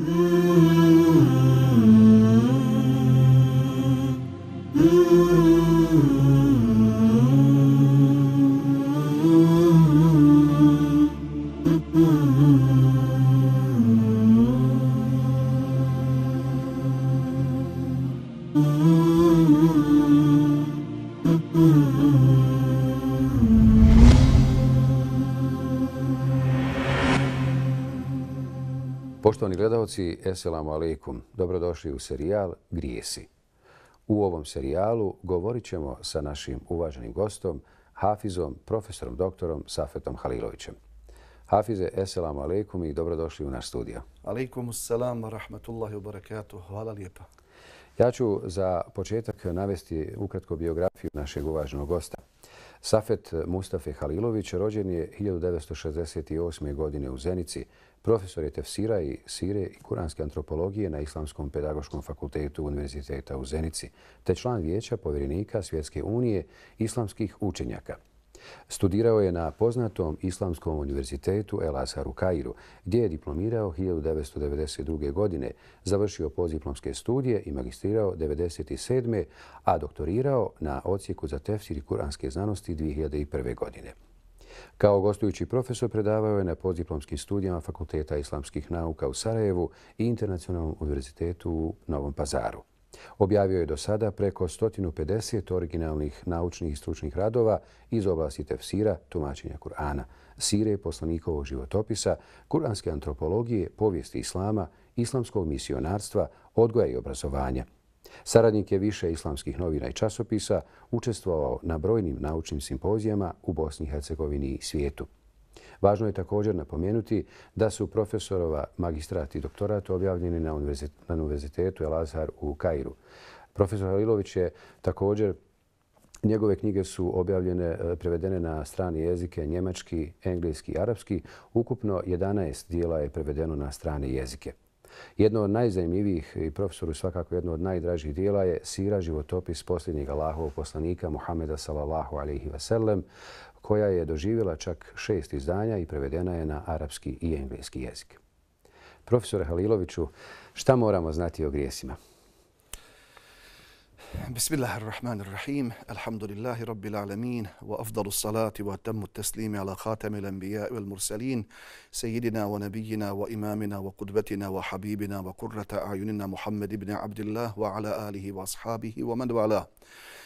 Ooh. hmm gledalci, eselamu alaikum. Dobrodošli u serijal Grijesi. U ovom serijalu govorit ćemo sa našim uvaženim gostom, Hafizom, profesorom doktorom Safetom Halilovićem. Hafize, eselamu alaikum i dobrodošli u naš studio. Alaikum, selam, rahmatullahi, barakatuh. Hvala lijepa. Ja ću za početak navesti ukratko biografiju našeg uvaženog gosta. Safet Mustafe Halilović rođen je 1968. godine u Zenici. Profesor je tefsira i sire i kuranske antropologije na Islamskom pedagoškom fakultetu Univerziteta u Zenici, te član vijeća povjerenika Svjetske unije islamskih učenjaka. Studirao je na poznatom Islamskom univerzitetu El Azhar u Kairu, gdje je diplomirao 1992. godine, završio pozdiplomske studije i magistrirao 1997. a doktorirao na ocijeku za tefsir i kuranske znanosti 2001. godine. Kao gostujući profesor predavao je na pozdiplomskim studijama Fakulteta islamskih nauka u Sarajevu i Internacionalnom univerzitetu u Novom Pazaru. Objavio je do sada preko 150 originalnih naučnih i stručnih radova iz oblasti tefsira, tumačenja Kur'ana, sire poslanikovog životopisa, kuranske antropologije, povijesti islama, islamskog misionarstva, odgoja i obrazovanja. Saradnik je više islamskih novina i časopisa učestvovao na brojnim naučnim simpozijama u Bosni, i Hercegovini i svijetu. Važno je također napomenuti da su profesorova magistrat i doktorat objavljeni na Univerzitetu Azhar u Kairu. Profesor Halilović je također, njegove knjige su objavljene, e, prevedene na strani jezike njemački, engleski i arapski. Ukupno 11 dijela je prevedeno na strani jezike. Jedno od najzajemljivijih i profesoru svakako jedno od najdražih dijela je Sira životopis posljednjeg Allahovog poslanika Muhameda sallallahu alaihi wasallam koja je doživjela čak šest izdanja i prevedena je na arapski i engleski jezik. Profesore Haliloviću, šta moramo znati o grijesima? Bismillahirrahmanirrahim, alhamdulillahi rabbil alamin, wa afdalu salati wa tamu taslimi ala khatami l'anbiya i wal mursalin, sejidina wa nabijina wa imamina wa kudbetina wa habibina wa kurrata ajunina Muhammed ibn Abdillah wa ala alihi wa ashabihi wa man wa ala.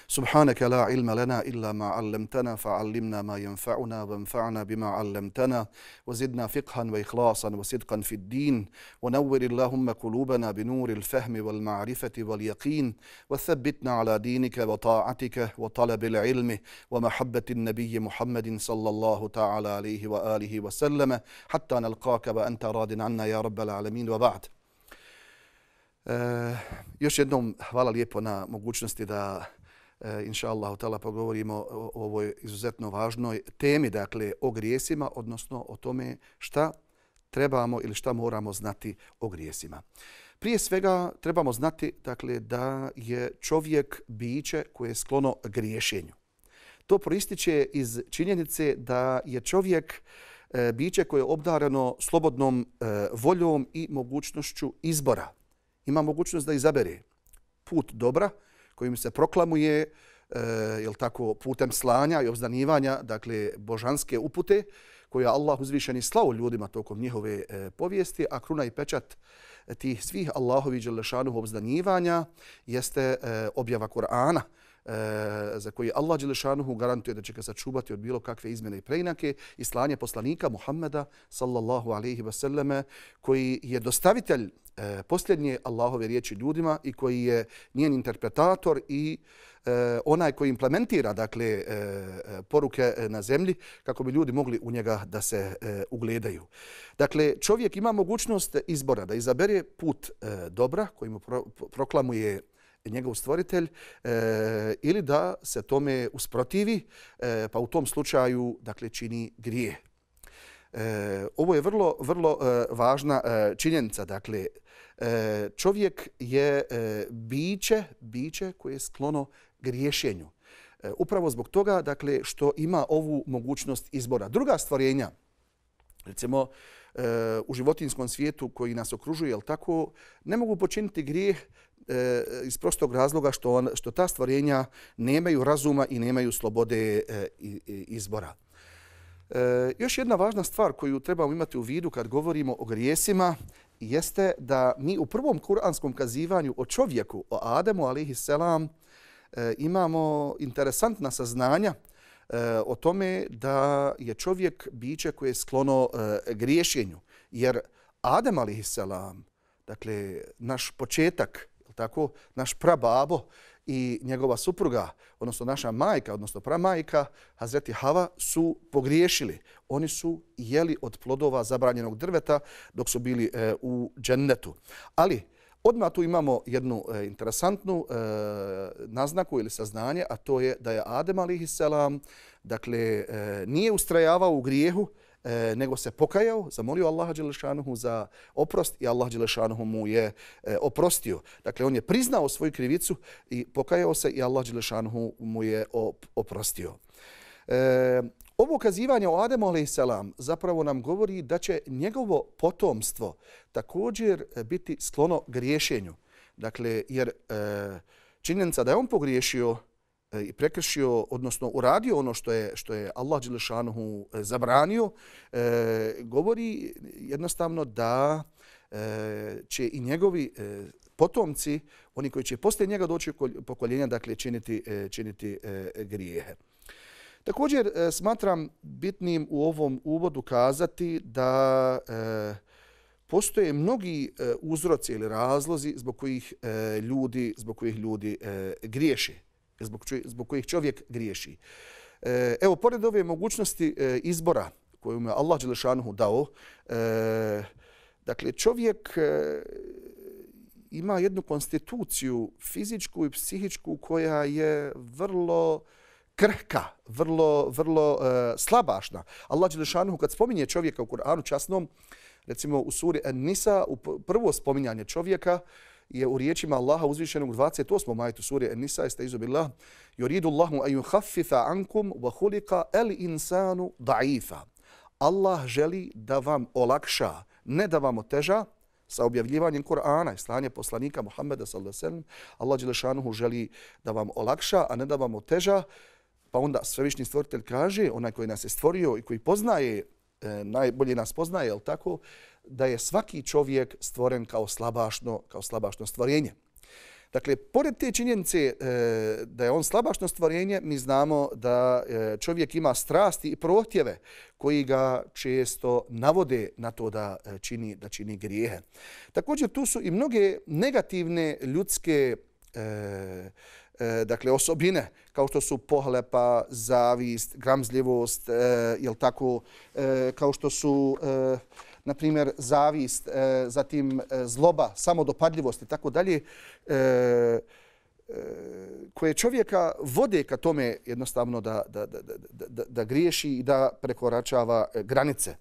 سبحانك لا علم لنا إلا ما علمتنا فعلمنا ما ينفعنا وانفعنا بما علمتنا وزدنا فقها وإخلاصا وصدقا في الدين ونور اللهم قلوبنا بنور الفهم والمعرفة واليقين وثبتنا على دينك وطاعتك وطلب العلم ومحبة النبي محمد صلى الله تعالى عليه وآله وسلم حتى نلقاك وأنت راد عنا يا رب العالمين وبعد E, još jednom hvala lijepo na mogućnosti da E, inša Allah, pogovorimo o ovoj izuzetno važnoj temi, dakle o grijesima, odnosno o tome šta trebamo ili šta moramo znati o grijesima. Prije svega trebamo znati dakle da je čovjek biće koje je sklono griješenju. To proističe iz činjenice da je čovjek e, biće koje je obdarano slobodnom e, voljom i mogućnošću izbora. Ima mogućnost da izabere put dobra, kojim se proklamuje e, jel tako, putem slanja i obzdanivanja dakle, božanske upute koje Allah uzvišeni slao ljudima tokom njihove e, povijesti, a kruna i pečat e, tih svih Allahovi dželešanu obzdanivanja jeste objava Kur'ana. Eh, za koji Allah Đelešanuhu garantuje da će ga sačuvati od bilo kakve izmjene i preinake i slanje poslanika Muhammeda sallallahu alaihi wa sallame koji je dostavitelj eh, posljednje Allahove riječi ljudima i koji je njen interpretator i eh, onaj koji implementira dakle poruke na zemlji kako bi ljudi mogli u njega da se ugledaju. Dakle, čovjek ima mogućnost izbora da izabere put dobra koji mu proklamuje njegov stvoritelj e, ili da se tome usprotivi, e, pa u tom slučaju dakle čini grije. E, ovo je vrlo, vrlo važna činjenica. Dakle, čovjek je e, biće, biće koje je sklono griješenju. upravo zbog toga dakle, što ima ovu mogućnost izbora. Druga stvorenja, recimo, u životinskom svijetu koji nas okružuje, jel tako, ne mogu počiniti grijeh eh, iz prostog razloga što, on, što ta stvorenja nemaju razuma i nemaju slobode eh, i, izbora. Eh, još jedna važna stvar koju trebamo imati u vidu kad govorimo o grijesima jeste da mi u prvom kuranskom kazivanju o čovjeku, o Ademu, alihi selam, imamo interesantna saznanja E, o tome da je čovjek biće koje je sklono e, griješenju. Jer Adem a.s., dakle, naš početak, tako, naš prababo i njegova supruga, odnosno naša majka, odnosno pramajka, Hazreti Hava, su pogriješili. Oni su jeli od plodova zabranjenog drveta dok su bili e, u džennetu. Ali, Odmah tu imamo jednu e, interesantnu e, naznaku ili saznanje, a to je da je Adem a.s. Dakle, e, nije ustrajavao u grijehu, e, nego se pokajao, zamolio Allaha Đelešanuhu za oprost i Allah Đelešanuhu mu je e, oprostio. Dakle, on je priznao svoju krivicu i pokajao se i Allah Đelešanuhu mu je op oprostio. E, Ovo ukazivanje o Ademu a.s. zapravo nam govori da će njegovo potomstvo također e, biti sklono griješenju. Dakle, jer e, činjenica da je on pogriješio e, i prekršio, odnosno uradio ono što je, što je Allah Đelešanuhu zabranio, govori jednostavno da će i njegovi potomci, oni koji će poslije njega doći u pokoljenja, dakle, činiti, činiti grijehe. grijehe. Također e, smatram bitnim u ovom uvodu kazati da e, postoje mnogi e, uzroci ili razlozi zbog kojih ljudi, zbog kojih ljudi griješe, zbog, zbog kojih čovjek griješi. Evo, pored ove mogućnosti izbora koju mu je Allah Đelešanuhu dao, dakle, čovjek ima jednu konstituciju fizičku i psihičku koja je vrlo krhka, vrlo, vrlo e, slabašna. Allah Đelešanuhu kad spominje čovjeka u Kur'anu časnom, recimo u suri An-Nisa, prvo spominjanje čovjeka je u riječima Allaha uzvišenog 28. majtu suri An-Nisa, jeste izubillah, joridu Allahu a yuhaffitha ankum wa hulika el insanu da'ifa. Allah želi da vam olakša, ne da vam oteža, sa objavljivanjem Kur'ana i slanje poslanika Muhammeda sallallahu alejhi ve sellem Allah dželle želi da vam olakša a ne da vam oteža Pa onda svevišnji stvoritelj kaže, onaj koji nas je stvorio i koji poznaje, e, najbolje nas poznaje, jel tako, da je svaki čovjek stvoren kao slabašno, kao slabašno stvorenje. Dakle, pored te činjenice e, da je on slabašno stvorenje, mi znamo da e, čovjek ima strasti i protjeve koji ga često navode na to da čini da čini grijehe. Također, tu su i mnoge negativne ljudske e, dakle osobine kao što su pohlepa, zavist, gramzljivost, e, tako, e, kao što su e, na primjer zavist, e, zatim e, zloba, samodopadljivost i tako dalje, koje čovjeka vode ka tome jednostavno da, da, da, da, da, griješi i da prekoračava granice.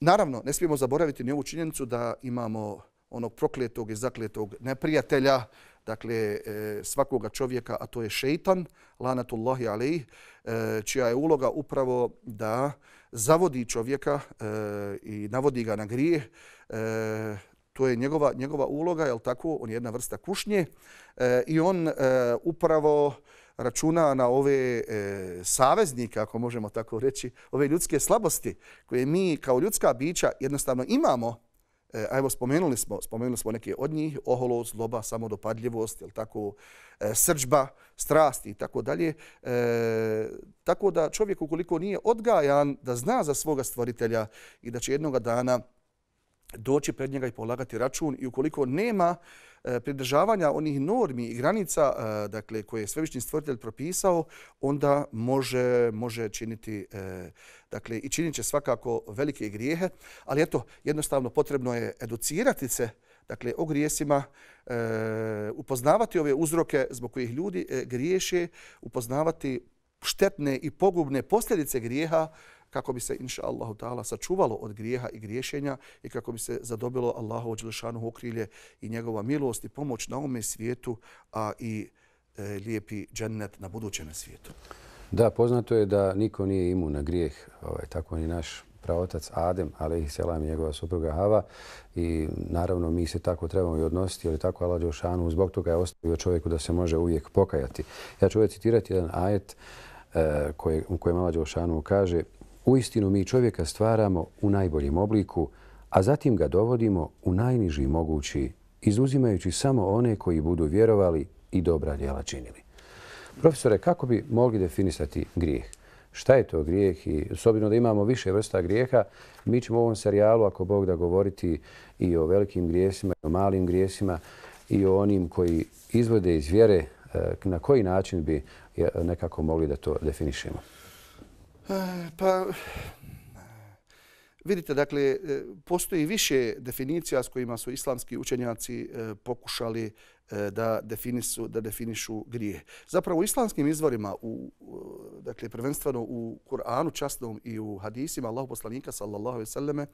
Naravno, ne smijemo zaboraviti ni ovu činjenicu da imamo onog prokletog i zakletog neprijatelja, dakle, e, svakoga čovjeka, a to je šeitan, lanatullahi alaih, e, čija je uloga upravo da zavodi čovjeka e, i navodi ga na grijeh. To je njegova, njegova uloga, je tako? On je jedna vrsta kušnje i on upravo računa na ove e, saveznike, ako možemo tako reći, ove ljudske slabosti koje mi kao ljudska bića jednostavno imamo E, ajmo spomenuli smo, spomenuli smo neke od njih, oholost, zloba, samodopadljivost, jel tako, e, srđba, strasti i tako dalje. E, tako da čovjek ukoliko nije odgajan da zna za svoga stvoritelja i da će jednoga dana doći pred njega i polagati račun i ukoliko nema e, E, pridržavanja onih normi i granica e, dakle koje je svevišnji stvoritelj propisao, onda može može činiti e, dakle, i činit će svakako velike grijehe. Ali eto, jednostavno potrebno je educirati se dakle, o grijesima, upoznavati ove uzroke zbog kojih ljudi griješe, upoznavati štetne i pogubne posljedice grijeha, kako bi se inša Allahu ta'ala sačuvalo od grijeha i griješenja i kako bi se zadobilo Allahu Đelešanu okrilje i njegova milost i pomoć na ovome svijetu, a i e, lijepi džennet na budućem svijetu. Da, poznato je da niko nije imun na grijeh, ovaj, tako ni naš praotac Adem, ali i selam njegova supruga Hava. I naravno mi se tako trebamo i odnositi, ali tako Allah Đelešanu zbog toga je ostavio čovjeku da se može uvijek pokajati. Ja ću ovaj citirati jedan ajet, Uh, koje, u kojem Allah Đelšanu kaže U istinu mi čovjeka stvaramo u najboljem obliku, a zatim ga dovodimo u najniži mogući, izuzimajući samo one koji budu vjerovali i dobra djela činili. Profesore, kako bi mogli definisati grijeh? Šta je to grijeh? I, sobjeno da imamo više vrsta grijeha, mi ćemo u ovom serijalu, ako Bog da govoriti i o velikim grijesima, i o malim grijesima, i o onim koji izvode iz vjere, eh, na koji način bi eh, nekako mogli da to definišemo? E, pa, e, vidite, dakle, e, postoji više definicija s kojima su islamski učenjaci pokušali da definisu da definišu grije. Zapravo u islamskim izvorima u dakle prvenstveno u Kur'anu časnom i u hadisima Allahu poslanika sallallahu alejhi ve selleme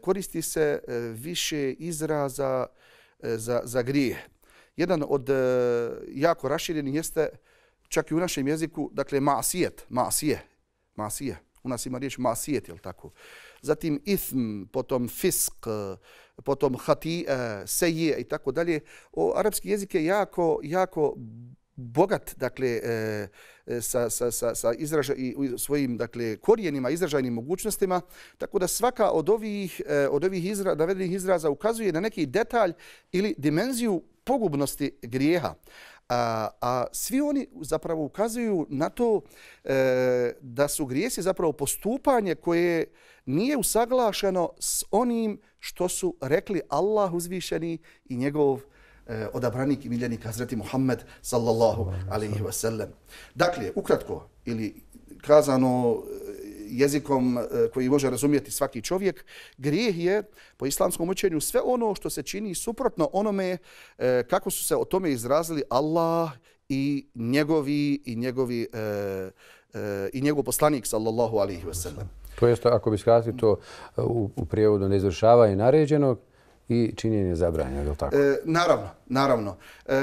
koristi se više izraza za za grije. Jedan od jako raširenih jeste čak i u našem jeziku dakle masijet, masije masija. U nas ima riječ masijet, je tako? Zatim ithm, potom fisk, potom hati, e, seje i tako dalje. O, arapski jezik je jako, jako bogat dakle e, e sa sa sa sa izraža i svojim dakle korijenima izražajnim mogućnostima tako da svaka od ovih e, od ovih izra, navedenih izraza ukazuje na neki detalj ili dimenziju pogubnosti grijeha A, a svi oni zapravo ukazuju na to e, da su grijesi zapravo postupanje koje nije usaglašeno s onim što su rekli Allah uzvišeni i njegov e, odabranik i miljenik Hazreti Muhammed sallallahu alaihi wa sallam. Dakle, ukratko ili kazano jezikom eh, koji može razumijeti svaki čovjek, grijeh je po islamskom učenju sve ono što se čini suprotno onome eh, kako su se o tome izrazili Allah i njegovi i njegovi eh, i njegov poslanik sallallahu alejhi ve sellem. To jest ako bi skratili to u, u prijevodu ne izvršavanje naređenog, i činjenje zabranja, je li tako? E, naravno, naravno. E,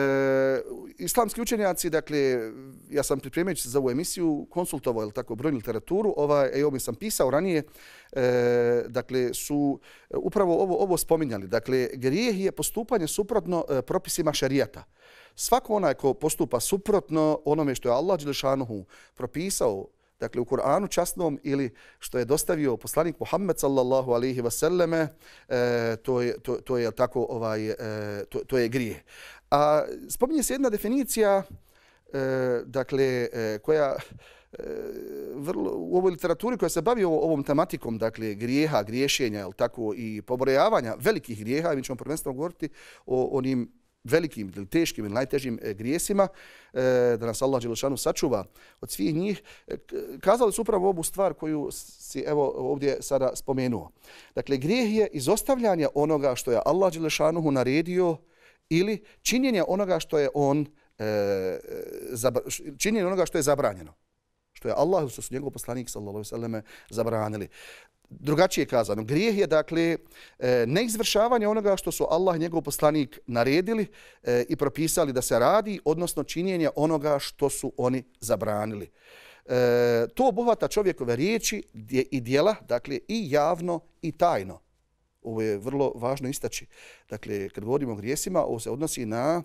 islamski učenjaci, dakle, ja sam pripremajući za ovu emisiju, konsultovao, je li tako, broj literaturu, ova, e, ovo mi sam pisao ranije, e, dakle, su e, upravo ovo, ovo spominjali. Dakle, grijeh je postupanje suprotno e, propisima šarijata. Svako onaj ko postupa suprotno onome što je Allah Đelešanuhu propisao dakle u Kur'anu časnom ili što je dostavio poslanik Muhammed sallallahu alejhi ve selleme e, to je to, to je tako ovaj e, to, to je grije. A spomni se jedna definicija e, dakle e, koja e, vrlo, u ovoj literaturi koja se bavi ovom tematikom dakle grijeha, griješenja, el tako i pobrojavanja velikih grijeha, mi ćemo prvenstveno govoriti o onim velikim ili teškim ili najtežim e, grijesima, e, da nas Allah Đelešanu sačuva od svih njih. E, kazali su upravo ovu stvar koju si evo ovdje sada spomenuo. Dakle, grijeh je izostavljanje onoga što je Allah Đelešanu naredio ili činjenje onoga što je on činjenje onoga što je zabranjeno što je Allah, što su njegov poslanik sallallahu alejhi ve zabranili. Drugačije kazano, grijeh je dakle e, neizvršavanje onoga što su Allah i njegov poslanik naredili e, i propisali da se radi, odnosno činjenje onoga što su oni zabranili. E, to obuhvata čovjekove riječi i dijela, dakle i javno i tajno ovo je vrlo važno istaći. Dakle, kad govorimo o grijesima, ovo se odnosi na,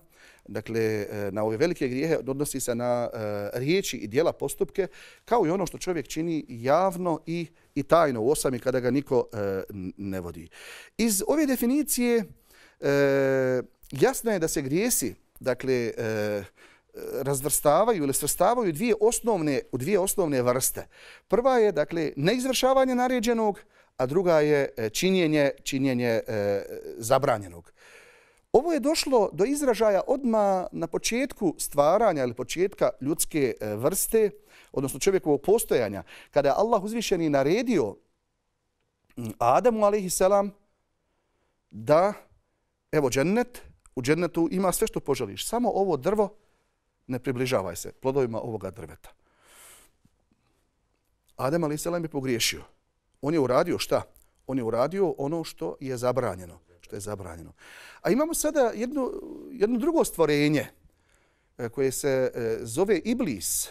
dakle, e, na ove velike grijehe, odnosi se na uh, riječi i dijela postupke, kao i ono što čovjek čini javno i, i tajno u osami kada ga niko uh, ne vodi. Iz ove definicije uh, jasno je da se grijesi, dakle, uh, razvrstavaju ili srstavaju dvije osnovne, u dvije osnovne vrste. Prva je, dakle, neizvršavanje naređenog, a druga je e, činjenje, činjenje e, zabranjenog. Ovo je došlo do izražaja odma na početku stvaranja ili početka ljudske e, vrste, odnosno čovjekovog postojanja, kada je Allah uzvišeni naredio Adamu a.s. da, evo džennet, u džennetu ima sve što poželiš, samo ovo drvo ne približavaj se plodovima ovoga drveta. Adam a.s. je pogriješio. On je uradio šta? On je uradio ono što je zabranjeno. Što je zabranjeno. A imamo sada jedno, jedno drugo stvorenje e, koje se e, zove Iblis,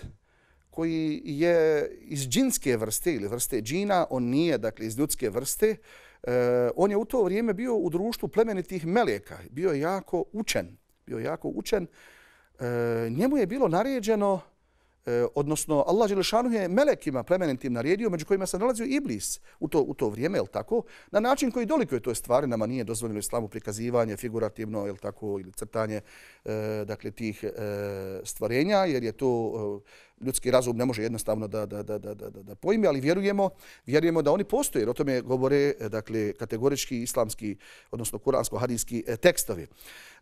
koji je iz džinske vrste ili vrste džina, on nije dakle, iz ljudske vrste, e, on je u to vrijeme bio u društvu plemenitih meleka, bio je jako učen. Bio jako učen. Njemu je bilo naređeno Eh, odnosno Allah Đelešanu je melekima plemenitim naredio, među kojima se nalazio Iblis u to, u to vrijeme, el tako? Na način koji to je toj stvari, nama nije dozvoljeno islamu prikazivanje figurativno, el tako, ili crtanje e, dakle, tih e, eh, stvarenja, jer je to e, ljudski razum ne može jednostavno da, da, da, da, da, da pojmi, ali vjerujemo, vjerujemo da oni postoje, o tome govore e, dakle, kategorički islamski, odnosno kuransko-hadijski e, tekstovi.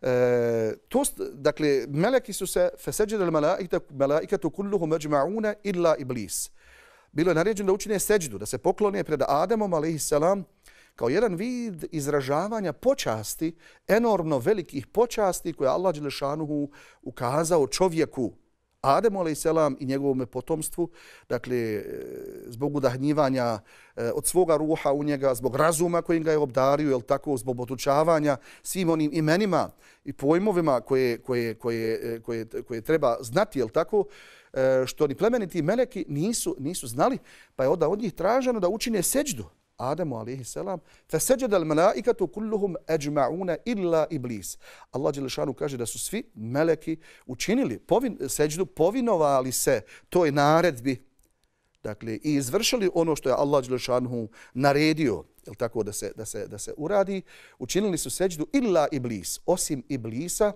E, to, dakle, meleki su se, feseđe del malaikata, malaikatu kulluhu međma'una illa iblis. Bilo je naređeno da učine seđdu, da se poklone pred Adamom, alaihissalam, kao jedan vid izražavanja počasti, enormno velikih počasti koje Allah Đelešanuhu ukazao čovjeku, Adem alaih selam i njegovom potomstvu, dakle, e, zbog udahnjivanja e, od svoga ruha u njega, zbog razuma kojim ga je obdario, jel tako, zbog otučavanja svim onim imenima i pojmovima koje, koje, koje, e, koje, koje treba znati, jel tako, što ni plemeniti meleki nisu, nisu znali, pa je onda od njih traženo da učine seđdu, Ademu alaihi selam, al malaikatu kulluhum أَجْمَعُونَ illa iblis. Allah šanu kaže da su svi meleki učinili povin, seđdu, povinovali se toj naredbi dakle, i izvršili ono što je Allah šanu naredio el tako da se, da, se, da se uradi, učinili su seđdu illa iblis, osim iblisa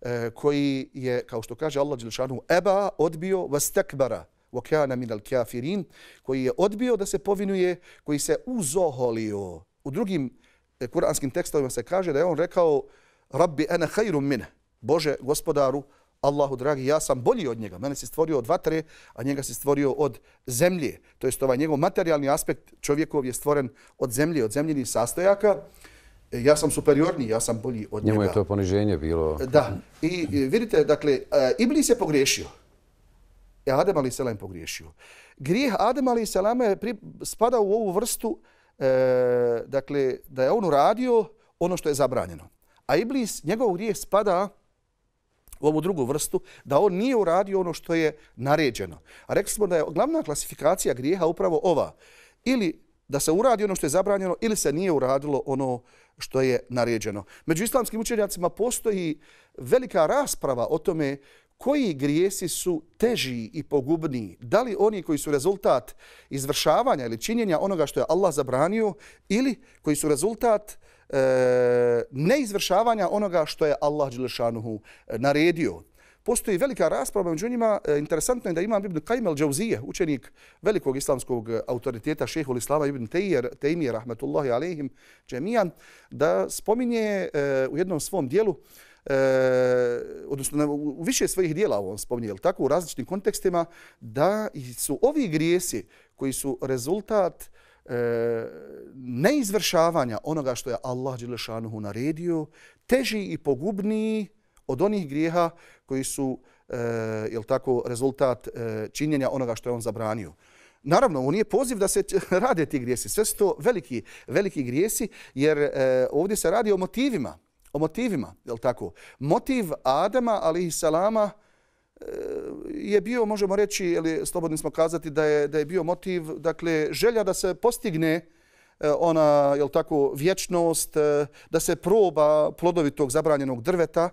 eh, koji je, kao što kaže Allah šanu eba odbio vas tekbara, وَكَانَ مِنَ الْكَافِرِينَ koji je odbio da se povinuje, koji se uzoholio. U drugim eh, kuranskim tekstovima se kaže da je on rekao رَبِّ أَنَ خَيْرٌ مِنَ Bože, gospodaru, Allahu dragi, ja sam bolji od njega. Mene si stvorio od vatre, a njega si stvorio od zemlje. To je ovaj njegov materijalni aspekt čovjekov je stvoren od zemlje, od zemljenih sastojaka. E, ja sam superiorni, ja sam bolji od njega. Njemu je to poniženje bilo. Da. I vidite, dakle, eh, Iblis je pogriješio je Adem a.s. pogriješio. Grijeh Adem a.s. je spada u ovu vrstu e, dakle, da je on uradio ono što je zabranjeno. A Iblis, njegov grijeh spada u ovu drugu vrstu, da on nije uradio ono što je naređeno. A rekli smo da je glavna klasifikacija grijeha upravo ova. Ili da se uradi ono što je zabranjeno ili se nije uradilo ono što je naređeno. Među islamskim učenjacima postoji velika rasprava o tome koji grijesi su teži i pogubniji? Da li oni koji su rezultat izvršavanja ili činjenja onoga što je Allah zabranio ili koji su rezultat e, neizvršavanja onoga što je Allah Đelešanuhu e, naredio? Postoji velika rasprava među njima. E, interesantno je da imam Ibn Kajmel Džauzije, učenik velikog islamskog e, autoriteta šehhul islama Ibn Tejir, Tejmije, rahmetullahi alaihim, džemijan, da spominje e, u jednom svom dijelu odnosno u više svojih dijela on spominje, ili tako u različitim kontekstima, da su ovi grijesi koji su rezultat e, neizvršavanja onoga što je Allah Đelešanuhu naredio, teži i pogubniji od onih grijeha koji su e, tako, rezultat e, činjenja onoga što je on zabranio. Naravno, on nije poziv da se rade ti grijesi. Sve su to veliki, veliki grijesi jer e, ovdje se radi o motivima o motivima, je li tako? Motiv Adama, ali i Salama, e, je bio, možemo reći, ili slobodni smo kazati, da je, da je bio motiv, dakle, želja da se postigne e, ona, je li tako, vječnost, e, da se proba plodovi tog zabranjenog drveta,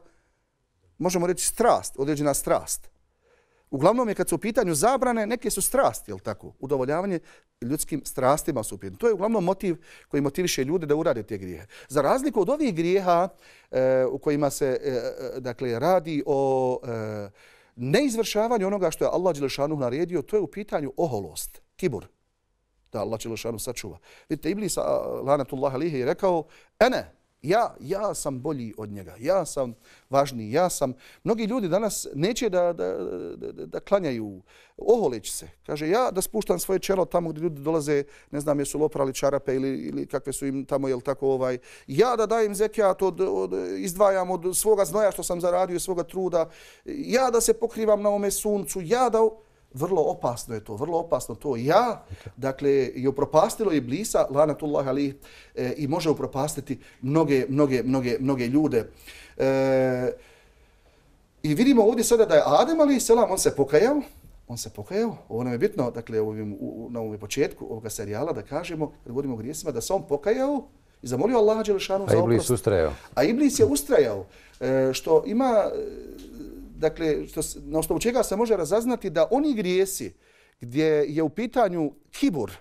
možemo reći strast, određena strast. Uglavnom je kad su u pitanju zabrane, neke su strasti, je li tako? Udovoljavanje ljudskim strastima su To je uglavnom motiv koji motiviše ljude da urade te grijehe. Za razliku od ovih grijeha e, u kojima se e, e, dakle, radi o e, neizvršavanju onoga što je Allah Đelešanu naredio, to je u pitanju oholost, kibur. Da Allah Đelešanu sačuva. Vidite, Iblis, lanatullahi alihi, je rekao, ene, Ja, ja sam bolji od njega, ja sam važniji, ja sam... Mnogi ljudi danas neće da, da, da, da klanjaju, oholeći se. Kaže, ja da spuštam svoje čelo tamo gdje ljudi dolaze, ne znam jesu loprali čarape ili, ili kakve su im tamo, jel tako ovaj... Ja da dajem zekijat, od, od, izdvajam od svoga znoja što sam zaradio i svoga truda, ja da se pokrivam na ome suncu, ja da vrlo opasno je to, vrlo opasno to ja, dakle, je upropastilo je blisa, lanatullah ali, e, i može upropastiti mnoge, mnoge, mnoge, mnoge ljude. E, I vidimo ovdje sada da je Adem ali selam, on se pokajao, on se pokajao, ovo nam je bitno, dakle, ovim, u, na ovom početku ovoga serijala da kažemo, kad govorimo o grijesima, da se on pokajao i zamolio Allaha Đelešanu za oprost. A Iblis ustrajao. A Iblis je ustrajao, e, što ima dakle, što, na osnovu čega se može razaznati da oni grijesi gdje je u pitanju kibur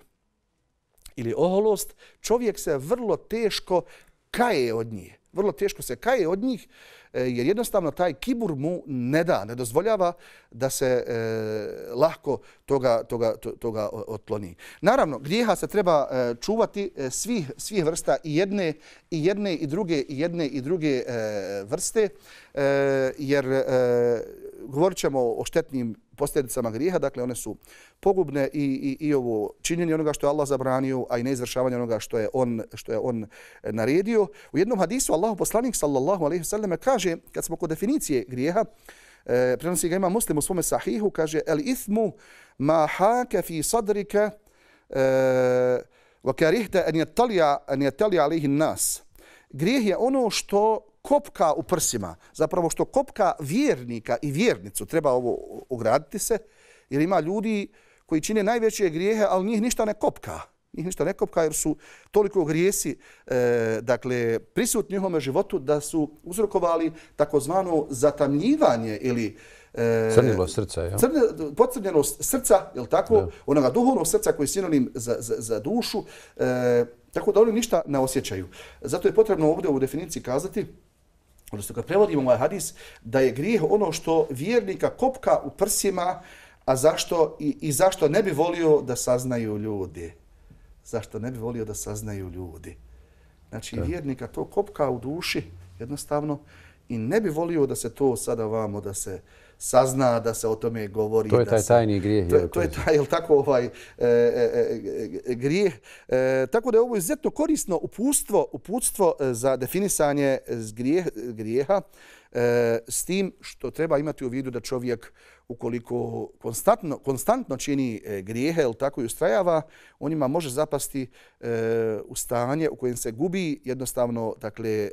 ili oholost, čovjek se vrlo teško kaje od nje vrlo teško se kaje od njih, e, jer jednostavno taj kibur mu ne da, ne dozvoljava da se e, lahko toga, toga, toga otloni. Naravno, grijeha se treba e, čuvati e, svih, svih vrsta i jedne i jedne i druge i jedne i druge vrste, jer e, govorit o štetnim posljedicama grijeha, dakle one su pogubne i, i, i ovo činjenje onoga što je Allah zabranio, a i neizvršavanje onoga što je on, što je on e, naredio. U jednom hadisu Allahu poslanik sallallahu alejhi ve wasallam kaže, kad smo kod definicije grijeha, e, prenosi ga ima muslim u svome sahihu, kaže, el ismu ma hake fi sadrike e, wa karihte en jatalja alihi nas. Grijeh je ono što, kopka u prsima, zapravo što kopka vjernika i vjernicu, treba ovo ograditi se, jer ima ljudi koji čine najveće grijehe, ali njih ništa ne kopka. Njih ništa ne kopka jer su toliko grijesi e, dakle, prisut u njihome životu da su uzrokovali takozvano zatamljivanje ili e, crnilo srca. Jo? Crne, pocrnjenost srca, je tako? Da. Onoga duhovnog srca koji je sinonim za, za, za dušu. E, tako da oni ništa ne osjećaju. Zato je potrebno ovdje u definiciji kazati odnosno kad prevodimo ovaj hadis, da je grijeh ono što vjernika kopka u prsima, a zašto i, i zašto ne bi volio da saznaju ljudi. Zašto ne bi volio da saznaju ljudi. Znači, da. vjernika to kopka u duši, jednostavno, i ne bi volio da se to sada vamo, da se, sazna da se o tome govori. To je taj tajni grijeh. To je taj, jel tako, ovaj e, e, e, grijeh. Tako da je ovo izuzetno korisno uputstvo uputstvo za definisanje grijeha s tim što treba imati u vidu da čovjek ukoliko konstantno konstantno čini grijehe ili tako i ustrajava, on ima može zapasti u stanje u kojem se gubi jednostavno dakle,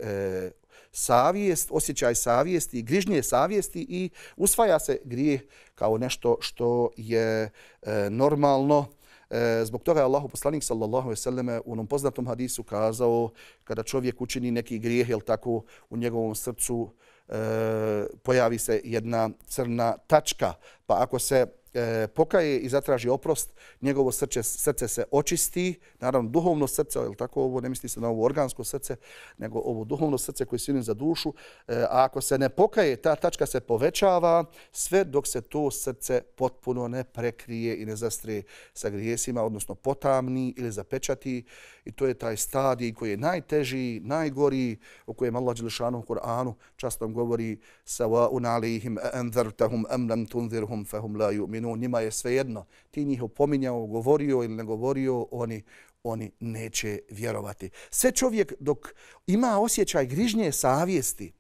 savijest, osjećaj savijesti, grižnje savijesti i usvaja se grije kao nešto što je e, normalno. E, zbog toga je Allah poslanik sallallahu alejhi ve selleme u onom poznatom hadisu kazao kada čovjek učini neki grijeh, el tako, u njegovom srcu e, pojavi se jedna crna tačka. Pa ako se E, pokaje i zatraži oprost, njegovo srce, srce se očisti, naravno duhovno srce, je tako ovo, ne misli se na ovo organsko srce, nego ovo duhovno srce koji silim za dušu, e, a ako se ne pokaje, ta tačka se povećava sve dok se to srce potpuno ne prekrije i ne zastrije sa grijesima, odnosno potamni ili zapečati i to je taj stadij koji je najteži, najgori, o kojem Allah Đelšanu u Koranu častom govori sa wa unalihim anzartahum amlam tunzirhum fahum la yu'minu spominju, njima je svejedno. Ti njih opominjao, govorio ili ne govorio, oni, oni neće vjerovati. Sve čovjek dok ima osjećaj grižnje savjesti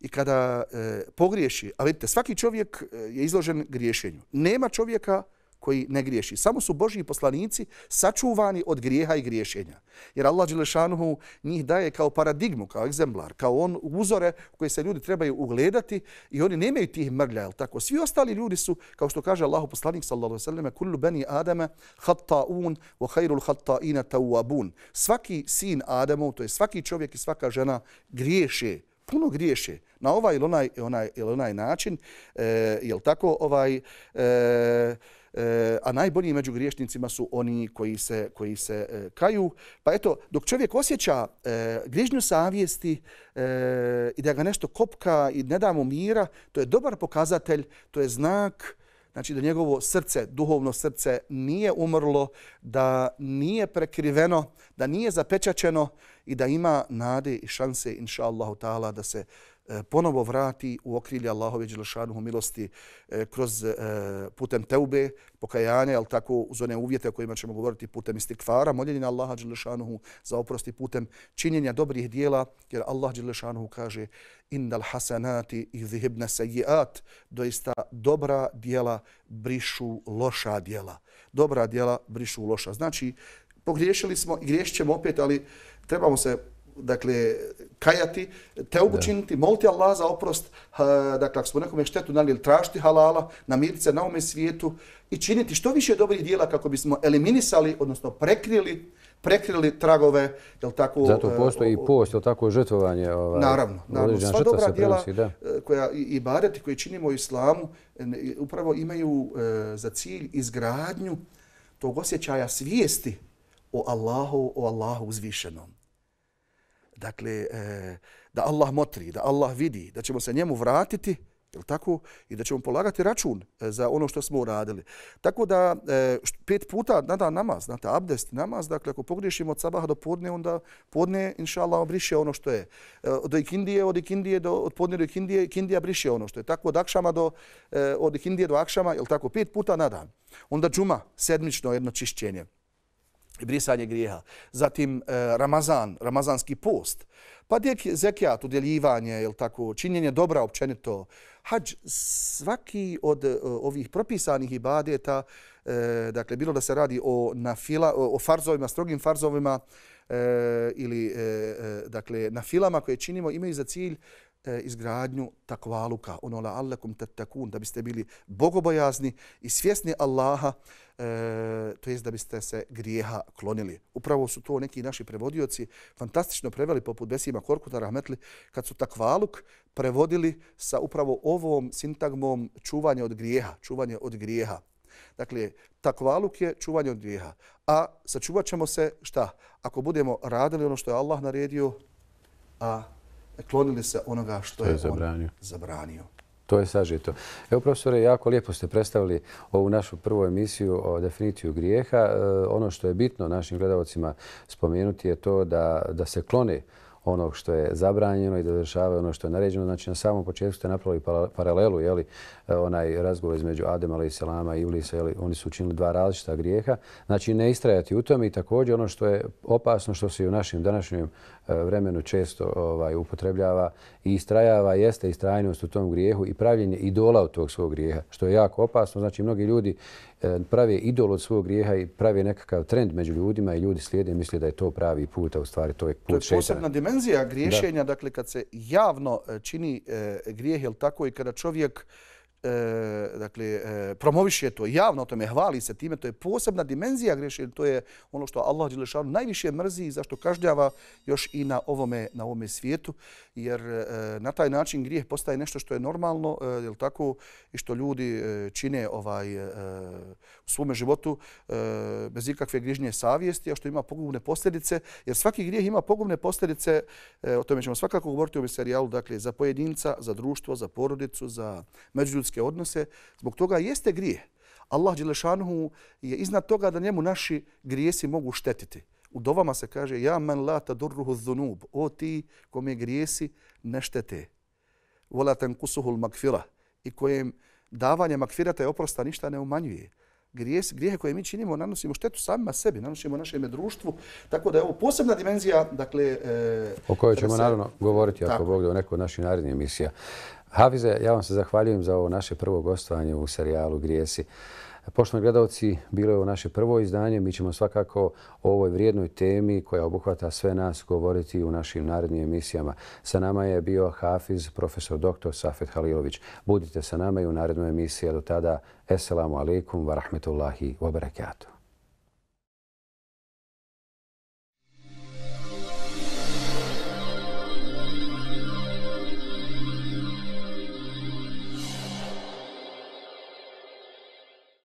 i kada e, pogriješi, a vidite, svaki čovjek e, je izložen griješenju. Nema čovjeka koji ne griješi. Samo su Božji poslanici sačuvani od grijeha i griješenja. Jer Allah Đelešanuhu njih daje kao paradigmu, kao egzemplar, kao on uzore koje se ljudi trebaju ugledati i oni nemaju tih mrlja. Jel tako? Svi ostali ljudi su, kao što kaže Allah poslanik sallallahu sallam, kullu bani Adama hatta'un wa hayrul hatta'ina tawabun. Svaki sin Adamov, to je svaki čovjek i svaka žena griješe puno griješe na ovaj ili onaj, onaj, ili onaj način. E, jel tako? Ovaj, e, Eh, a najbolji među griješnicima su oni koji se, koji se eh, kaju. Pa eto, dok čovjek osjeća eh, grižnju savijesti i da ga nešto kopka i ne da mu mira, to je dobar pokazatelj, to je znak znači da njegovo srce, duhovno srce nije umrlo, da nije prekriveno, da nije zapečačeno i da ima nade i šanse, inša Allahu ta'ala, da se E, ponovo vrati u okrilje Allahove Đelšanuhu milosti e, kroz e, putem teube, pokajanja, ali tako uz one uvjete o kojima ćemo govoriti putem istikvara, moljenje na Allaha Đelšanuhu za oprosti putem činjenja dobrih dijela, jer Allah Đelšanuhu kaže innal hasanati i zihibna sejiat, doista dobra dijela brišu loša dijela. Dobra dijela brišu loša. Znači, pogriješili smo i griješit ćemo opet, ali trebamo se dakle, kajati, te učiniti, moliti Allah za oprost, dakle, ako smo nekome štetu nalijeli, tražiti halala, namiriti se na ome svijetu i činiti što više dobrih dijela kako bismo eliminisali, odnosno prekrili, prekrili tragove, jel tako... Zato e, postoji i post, jel tako, žrtvovanje. Ovaj, naravno, naravno, sva dobra dijela e, koja i bareti koji činimo u islamu e, upravo imaju za cilj izgradnju tog osjećaja svijesti o Allahu, o Allahu uzvišenom dakle, e, da Allah motri, da Allah vidi, da ćemo se njemu vratiti, je tako? I da ćemo polagati račun e, za ono što smo uradili. Tako da e, št, pet puta na dan namaz, ta abdest namaz, dakle ako pogriješimo od sabaha do podne, onda podne, inshallah obriše ono što je. E, do ikindije, od ikindije, do, od podne do ikindije, ikindija briše ono što je. Tako od akšama do, e, od ikindije do akšama, je tako? Pet puta na dan. Onda džuma, sedmično jedno čišćenje i brisanje grijeha. Zatim e, Ramazan, Ramazanski post, pa dijek zekijat, udjeljivanje, jel tako, činjenje dobra općenito, Hadž svaki od e, ovih propisanih ibadeta, e, dakle, bilo da se radi o, na fila, o farzovima, strogim farzovima, ili dakle, na filama koje činimo, imaju za cilj E, izgradnju takvaluka, ono la allakum tattakun, da biste bili bogobojazni i svjesni Allaha, e, to jest da biste se grijeha klonili. Upravo su to neki naši prevodioci fantastično preveli, poput Besima Korkuta Rahmetli, kad su takvaluk prevodili sa upravo ovom sintagmom čuvanje od grijeha, čuvanje od grijeha. Dakle, takvaluk je čuvanje od grijeha. A sačuvat ćemo se, šta? Ako budemo radili ono što je Allah naredio, a klonili se onoga što, je, zabranio. on zabranio. To je sažito. Evo, profesore, jako lijepo ste predstavili ovu našu prvu emisiju o definiciju grijeha. E, ono što je bitno našim gledalcima spomenuti je to da, da se klone onog što je zabranjeno i da završava ono što je naređeno. Znači, na samom početku ste napravili paralelu jeli, E, onaj razgovor između Adem ala i Selama i Iblisa, oni su učinili dva različita grijeha. Znači, ne istrajati u tom i također ono što je opasno, što se i u našem današnjem e, vremenu često ovaj, upotrebljava i istrajava, jeste istrajnost u tom grijehu i pravljenje idola od tog svog grijeha, što je jako opasno. Znači, mnogi ljudi e, prave idol od svog grijeha i prave nekakav trend među ljudima i ljudi slijede i misle da je to pravi put, a u stvari to je put šeitana. To je posebna dimenzija griješenja, dakle, kad se javno čini grijeh, je li tako, i kada čovjek E, dakle, e, promoviše to javno o tome, hvali se time, to je posebna dimenzija greše, to je ono što Allah Đelešanu najviše mrzi i zašto kažnjava još i na ovome, na ovome svijetu, jer e, na taj način grijeh postaje nešto što je normalno, je tako, i što ljudi čine ovaj, u svome životu bez ikakve grižnje savijesti, a što ima pogubne posljedice, jer svaki grijeh ima pogubne posljedice, o tome ćemo svakako govoriti u ovom serijalu, dakle, za pojedinca, za društvo, za porodicu, za međuljudski ljudske odnose, zbog toga jeste grije. Allah Đelešanuhu je iznad toga da njemu naši grijesi mogu štetiti. U dovama se kaže Ja man la tadurruhu zunub, o ti kom je grijesi ne štete. Vola ten kusuhul makfira i kojem davanje makfirata i oprosta ništa ne umanjuje. Grijes, grijehe koje mi činimo nanosimo štetu samima sebi, nanosimo našem društvu. Tako da je ovo posebna dimenzija. Dakle, e, o kojoj ćemo se... naravno govoriti ako Bog da u nekoj našoj narednih emisija. Havize, ja vam se zahvaljujem za ovo naše prvo gostovanje u serijalu Grijesi. Poštovani gledalci, bilo je ovo naše prvo izdanje. Mi ćemo svakako o ovoj vrijednoj temi koja obuhvata sve nas govoriti u našim narednim emisijama. Sa nama je bio Hafiz, profesor doktor Safet Halilović. Budite sa nama i u narednoj emisiji. Do tada, eselamu alaikum wa rahmetullahi wa barakatuh.